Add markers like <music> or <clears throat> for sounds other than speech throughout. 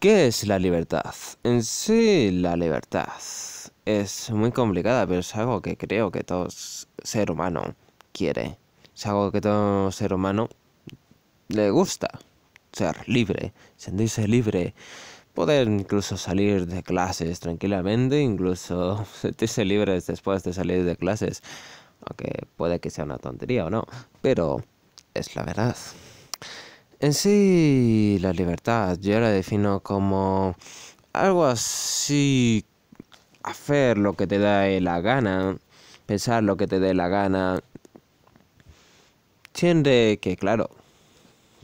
¿Qué es la libertad? En sí, la libertad es muy complicada, pero es algo que creo que todo ser humano quiere. Es algo que todo ser humano le gusta. Ser libre, sentirse libre, poder incluso salir de clases tranquilamente, incluso <laughs> sentirse libre después de salir de clases. Aunque puede que sea una tontería o no, pero es la verdad. En sí, la libertad yo la defino como algo así, hacer lo que te da la gana, pensar lo que te dé la gana, Tiene que, claro,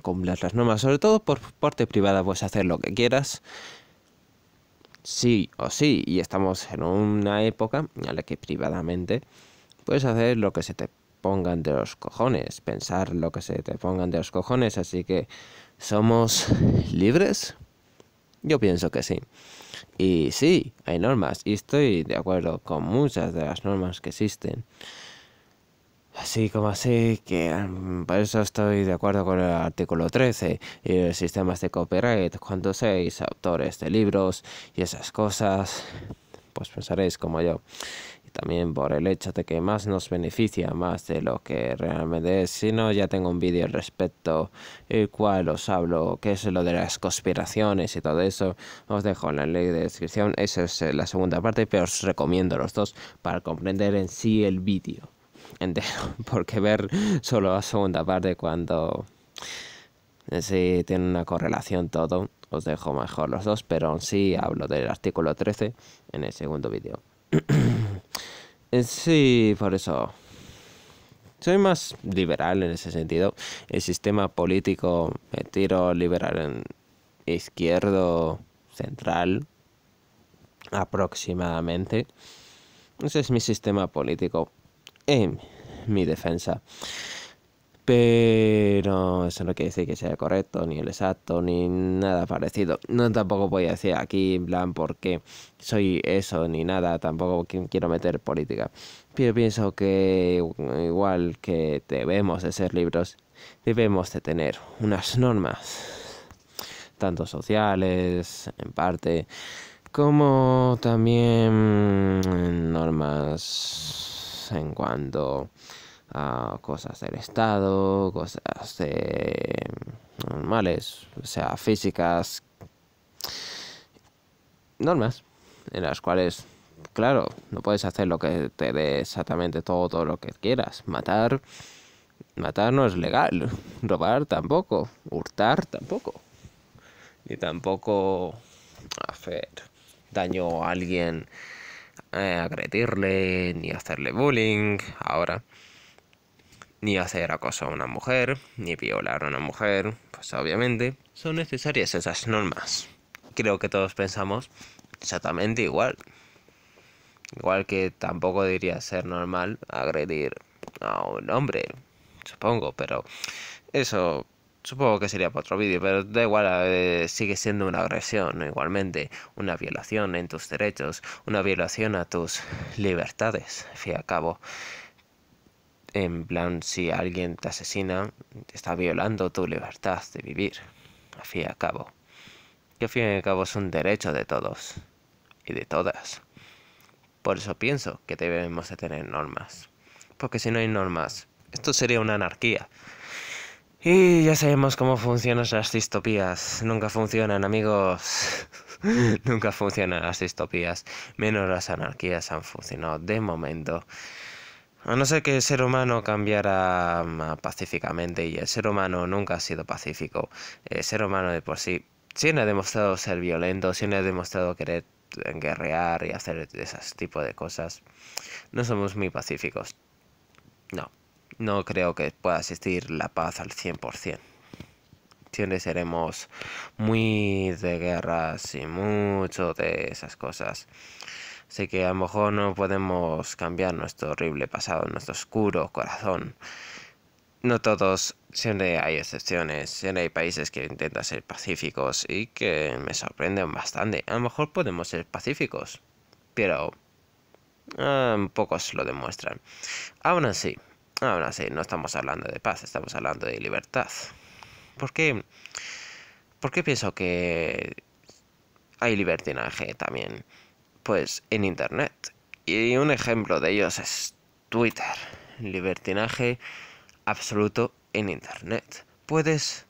cumplir las normas, sobre todo por parte privada, puedes hacer lo que quieras, sí o sí, y estamos en una época en la que privadamente puedes hacer lo que se te pongan de los cojones, pensar lo que se te pongan de los cojones, así que ¿somos libres? Yo pienso que sí. Y sí, hay normas, y estoy de acuerdo con muchas de las normas que existen. Así como así, que mm, por eso estoy de acuerdo con el artículo 13 y los sistemas de copyright, cuando seis autores de libros y esas cosas, pues pensaréis como yo también por el hecho de que más nos beneficia más de lo que realmente es. Si no, ya tengo un vídeo al respecto, el cual os hablo, que es lo de las conspiraciones y todo eso. Os dejo en la ley de descripción, esa es eh, la segunda parte, pero os recomiendo los dos para comprender en sí el vídeo <laughs> porque ver solo la segunda parte cuando... Eh, sí, tiene una correlación todo. Os dejo mejor los dos, pero sí hablo del artículo 13 en el segundo vídeo. <clears throat> Eh, sí, por eso. Soy más liberal en ese sentido. El sistema político me tiro liberal en izquierdo, central, aproximadamente. Ese es mi sistema político en mi defensa. Pero eso no quiere decir que sea correcto, ni el exacto, ni nada parecido. No tampoco voy a decir aquí, en plan, porque soy eso, ni nada, tampoco quiero meter política. Pero pienso que igual que debemos de ser libros, debemos de tener unas normas, tanto sociales, en parte, como también normas en cuanto a cosas del Estado, cosas eh, normales, o sea, físicas, normas, en las cuales, claro, no puedes hacer lo que te dé exactamente todo, todo lo que quieras. Matar, matar no es legal, <laughs> robar tampoco, hurtar tampoco, ni tampoco hacer daño a alguien, eh, agredirle, ni hacerle bullying, ahora ni hacer acoso a una mujer, ni violar a una mujer, pues obviamente son necesarias esas normas. Creo que todos pensamos exactamente igual. Igual que tampoco diría ser normal agredir a un hombre, supongo, pero eso supongo que sería para otro vídeo, pero da igual, sigue siendo una agresión igualmente, una violación en tus derechos, una violación a tus libertades, al fin y al cabo. En plan, si alguien te asesina, te está violando tu libertad de vivir, a fin y al cabo. Que a fin y al cabo es un derecho de todos y de todas. Por eso pienso que debemos de tener normas. Porque si no hay normas, esto sería una anarquía. Y ya sabemos cómo funcionan las distopías. Nunca funcionan, amigos. <laughs> Nunca funcionan las distopías. Menos las anarquías han funcionado de momento. A no ser que el ser humano cambiara mm, pacíficamente, y el ser humano nunca ha sido pacífico. El ser humano de por sí siempre ha demostrado ser violento, siempre ha demostrado querer guerrear y hacer ese tipo de cosas. No somos muy pacíficos. No, no creo que pueda existir la paz al 100%. Siempre seremos muy de guerras y mucho de esas cosas. Sé que a lo mejor no podemos cambiar nuestro horrible pasado, nuestro oscuro corazón. No todos, siempre hay excepciones, siempre hay países que intentan ser pacíficos y que me sorprenden bastante. A lo mejor podemos ser pacíficos, pero ah, pocos lo demuestran. Aún así, aún así, no estamos hablando de paz, estamos hablando de libertad. ¿Por qué, ¿Por qué pienso que hay libertinaje también? pues en Internet. Y un ejemplo de ellos es Twitter. Libertinaje absoluto en Internet. Puedes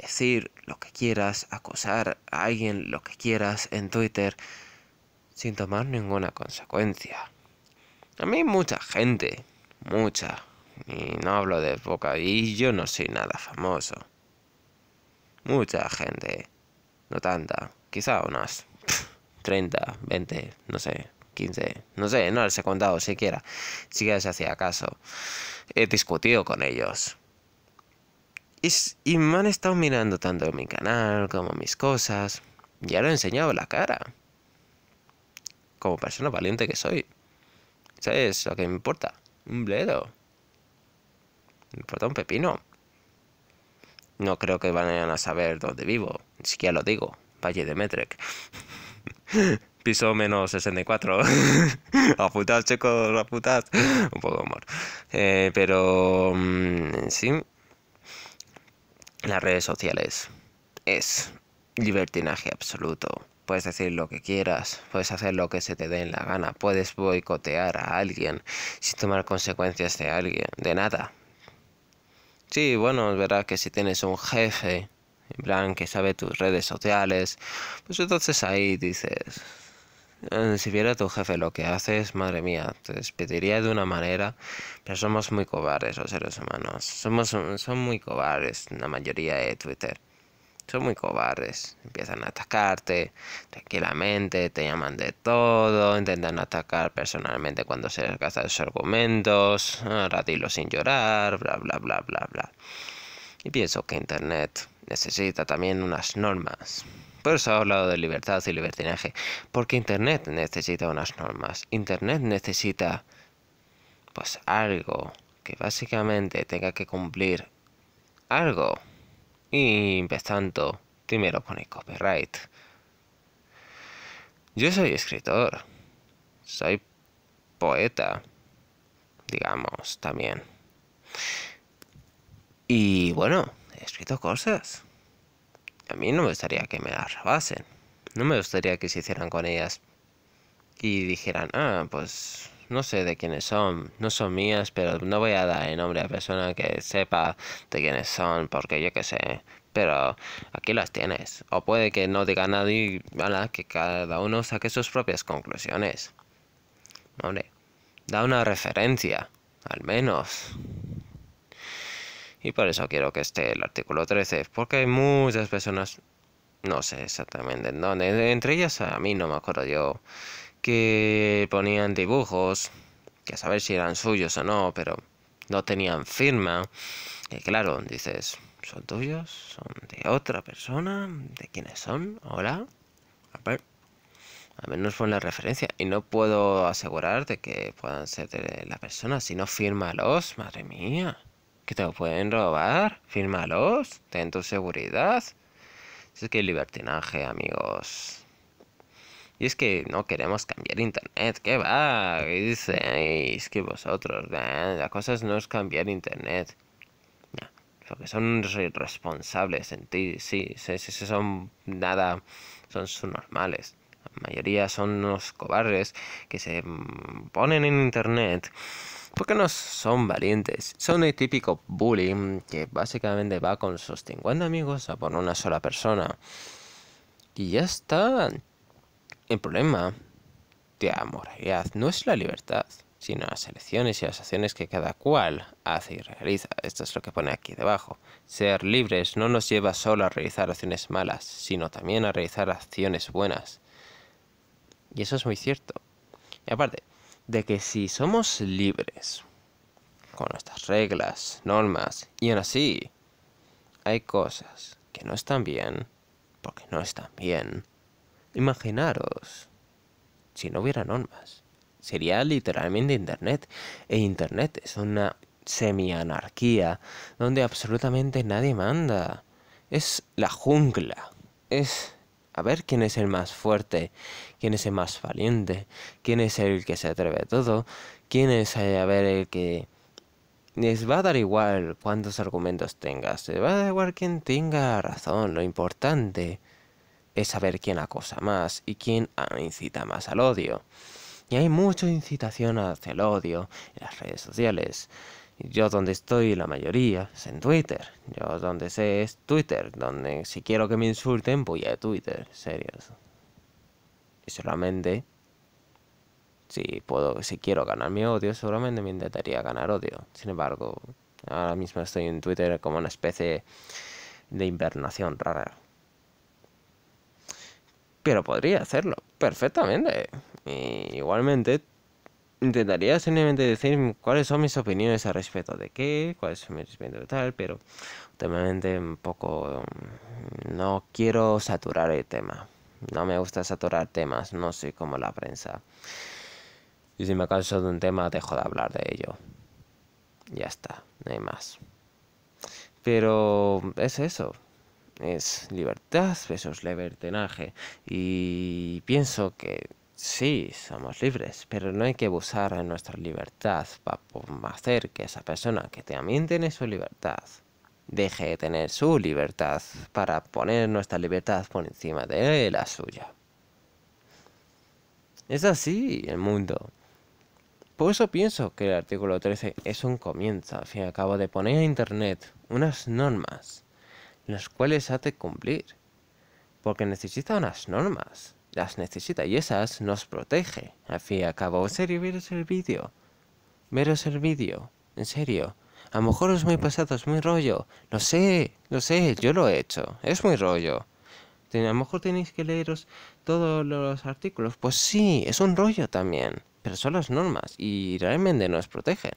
decir lo que quieras, acosar a alguien lo que quieras en Twitter sin tomar ninguna consecuencia. A mí mucha gente, mucha, y no hablo de poca, y yo no soy nada famoso. Mucha gente, no tanta, quizá unas 30, 20, no sé, 15, no sé, no les he contado siquiera, siquiera les hacía caso. He discutido con ellos. Y, me han estado mirando tanto mi canal como mis cosas. Ya lo he enseñado la cara. Como persona valiente que soy. ¿Sabes lo que me importa? Un bledo. Me importa un pepino. No creo que vayan a saber dónde vivo. Ni siquiera lo digo. Valle de Metrek <laughs> Piso menos 64. <laughs> aputad, chicos, aputad. Un poco de humor. Eh, pero. Mm, sí. Las redes sociales. Es libertinaje absoluto. Puedes decir lo que quieras, puedes hacer lo que se te dé en la gana, puedes boicotear a alguien sin tomar consecuencias de alguien, de nada. Sí, bueno, es verdad que si tienes un jefe en plan que sabe tus redes sociales, pues entonces ahí dices, eh, si viera tu jefe lo que haces, madre mía, te despediría de una manera, pero somos muy cobardes los seres humanos, somos son muy cobardes la mayoría de Twitter. Son muy cobardes, empiezan a atacarte tranquilamente, te llaman de todo, intentan atacar personalmente cuando se les sus argumentos, ahora sin llorar, bla bla bla bla bla. Y pienso que Internet necesita también unas normas. Por eso he hablado de libertad y libertinaje, porque Internet necesita unas normas. Internet necesita, pues, algo que básicamente tenga que cumplir algo. Y, empezando... primero pone copyright. Yo soy escritor, soy poeta, digamos, también. Y bueno, cosas. A mí no me gustaría que me las robasen. No me gustaría que se hicieran con ellas. Y dijeran, ah, pues no sé de quiénes son, no son mías, pero no voy a dar el nombre a persona que sepa de quiénes son, porque yo qué sé. Pero aquí las tienes. O puede que no diga nadie, ala, que cada uno saque sus propias conclusiones. Hombre, da una referencia, al menos. Y por eso quiero que esté el artículo 13, porque hay muchas personas, no sé exactamente en dónde, entre ellas a mí no me acuerdo yo, que ponían dibujos, que a saber si eran suyos o no, pero no tenían firma. Y claro, dices, ¿son tuyos? ¿Son de otra persona? ¿De quiénes son? ¿Hola? A ver. ver, menos ponen la referencia. Y no puedo asegurar de que puedan ser de la persona. Si no, los Madre mía que te lo pueden robar, fírmalos, ten tu seguridad. Es que libertinaje, amigos. Y es que no queremos cambiar internet, ¿qué va? que diceis? Que vosotros, la cosa no es cambiar internet. porque son irresponsables en ti, sí, sí, sí, son nada, son subnormales la mayoría son unos cobardes que se ponen en internet porque no son valientes, son el típico bullying que básicamente va con sus 50 amigos a por una sola persona. Y ya está. El problema de moralidad no es la libertad, sino las elecciones y las acciones que cada cual hace y realiza. Esto es lo que pone aquí debajo. Ser libres no nos lleva solo a realizar acciones malas, sino también a realizar acciones buenas. Y eso es muy cierto. Y aparte, de que si somos libres, con nuestras reglas, normas, y aún así, hay cosas que no están bien, porque no están bien. Imaginaros, si no hubiera normas, sería literalmente Internet. E Internet es una semi-anarquía, donde absolutamente nadie manda. Es la jungla. Es a ver quién es el más fuerte, quién es el más valiente, quién es el que se atreve a todo, quién es eh, a ver el que les va a dar igual cuántos argumentos tengas, les va a dar igual quién tenga razón, lo importante es saber quién acosa más y quién ah, incita más al odio. Y hay mucha incitación hacia el odio en las redes sociales. Yo donde estoy, la mayoría, es en Twitter. Yo donde sé es Twitter. Donde si quiero que me insulten, voy a Twitter. Serios. Y solamente... Si puedo, si quiero ganar mi odio, solamente me intentaría ganar odio. Sin embargo, ahora mismo estoy en Twitter como una especie de invernación rara. Pero podría hacerlo perfectamente. Y igualmente intentaría simplemente decir cuáles son mis opiniones al respecto de qué, cuáles son mis opiniones de tal, pero últimamente un poco mm, no quiero saturar el tema. No me gusta saturar temas, no soy como la prensa. Y si me canso de un tema, dejo de hablar de ello. Ya está, no hay más. Pero es eso. Es libertad versus libertinaje. Y pienso que Sí, somos libres, pero no hay que abusar de nuestra libertad para hacer que esa persona que también tiene su libertad deje de tener su libertad para poner nuestra libertad por encima de la suya. Es así el mundo. Por eso pienso que el artículo 13 es un comienzo, al fin y al cabo, de poner a Internet unas normas, las cuales ha de cumplir, porque necesita unas normas las necesita y esas nos protege. Al fin y al cabo, en serio, veros el vídeo. Veros el vídeo, en serio. A lo mejor es muy pesado, es muy rollo. Lo sé, lo sé, yo lo he hecho. Es muy rollo. A lo mejor tenéis que leeros todos los artículos. Pues sí, es un rollo también. Pero son las normas y realmente nos protegen.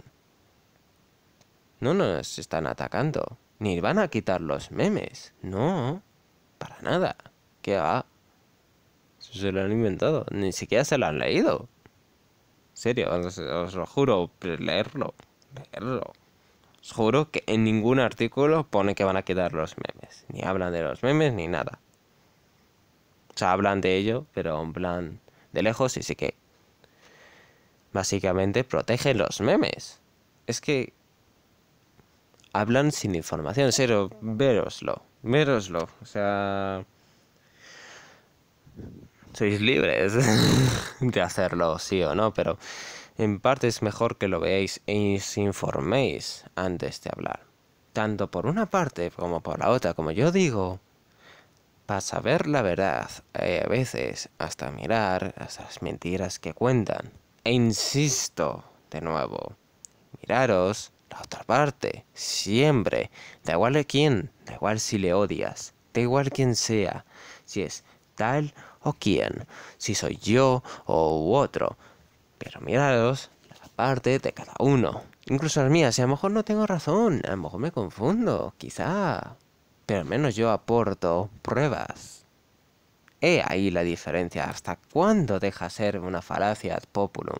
No nos están atacando. Ni van a quitar los memes. No, para nada. ¿Qué va? Se lo han inventado. Ni siquiera se lo han leído. En serio, os, lo juro. Leerlo. Leerlo. Os juro que en ningún artículo pone que van a quedar los memes. Ni hablan de los memes ni nada. O sea, hablan de ello, pero en plan de lejos y sí que... Básicamente protegen los memes. Es que... Hablan sin información, en serio, veroslo, veroslo. O sea sois libres <laughs> de hacerlo sí o no, pero en parte es mejor que lo veáis e informéis antes de hablar. Tanto por una parte como por la otra, como yo digo, para saber la verdad, eh, a veces hasta mirar las mentiras que cuentan. E insisto, de nuevo, miraros la otra parte, siempre, da igual a quién, da igual si le odias, da igual quién sea, si es tal o quién, si soy yo o otro, pero mirados parte de cada uno. Incluso las mías, y a lo mejor no tengo razón, a lo mejor me confundo, quizá. Pero al menos yo aporto pruebas. He ahí la diferencia, ¿hasta cuándo deja ser una falacia ad populum?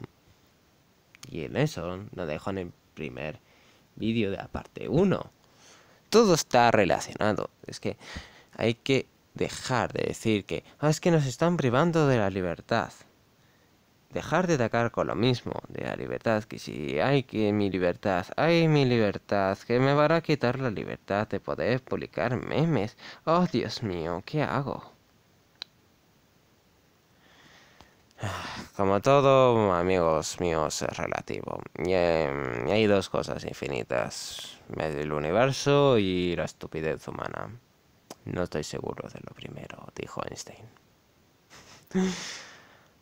Y en eso lo dejo en el primer vídeo de la parte 1. Todo está relacionado, es que hay que dejar de decir que ah, es que nos están privando de la libertad. Dejar de atacar con lo mismo, de la libertad, que si hay que mi libertad, hay mi libertad, que me van a quitar la libertad de poder publicar memes. Oh, Dios mío, ¿qué hago? Como todo, amigos míos, es relativo. Y, em, hay dos cosas infinitas, el universo y la estupidez humana. No estoy seguro de lo primero, dijo Einstein.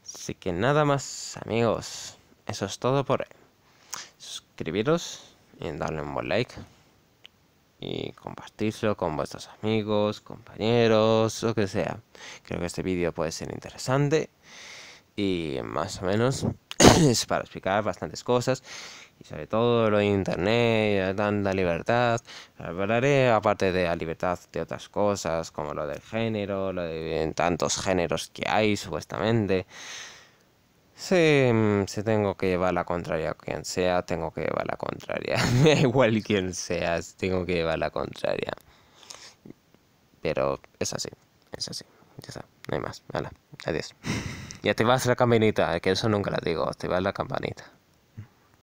Así que nada más, amigos. Eso es todo por hoy. Suscribiros y darle un buen like. Y compartirlo con vuestros amigos, compañeros, lo que sea. Creo que este vídeo puede ser interesante. Y más o menos <clears throat> es para explicar bastantes cosas y sobre todo lo de internet, tanta libertad. Hablaré aparte de la libertad de otras cosas, como lo del género, lo de tantos géneros que hay supuestamente. Mm, si tengo que llevar la contraria a quien sea, tengo que llevar la contraria. <laughs> igual quien seas, tengo que llevar la contraria. Pero es así, es así. Ya no hay más. adiós. <laughs> ya te vas la campanita, que eso nunca la digo, te vas la campanita.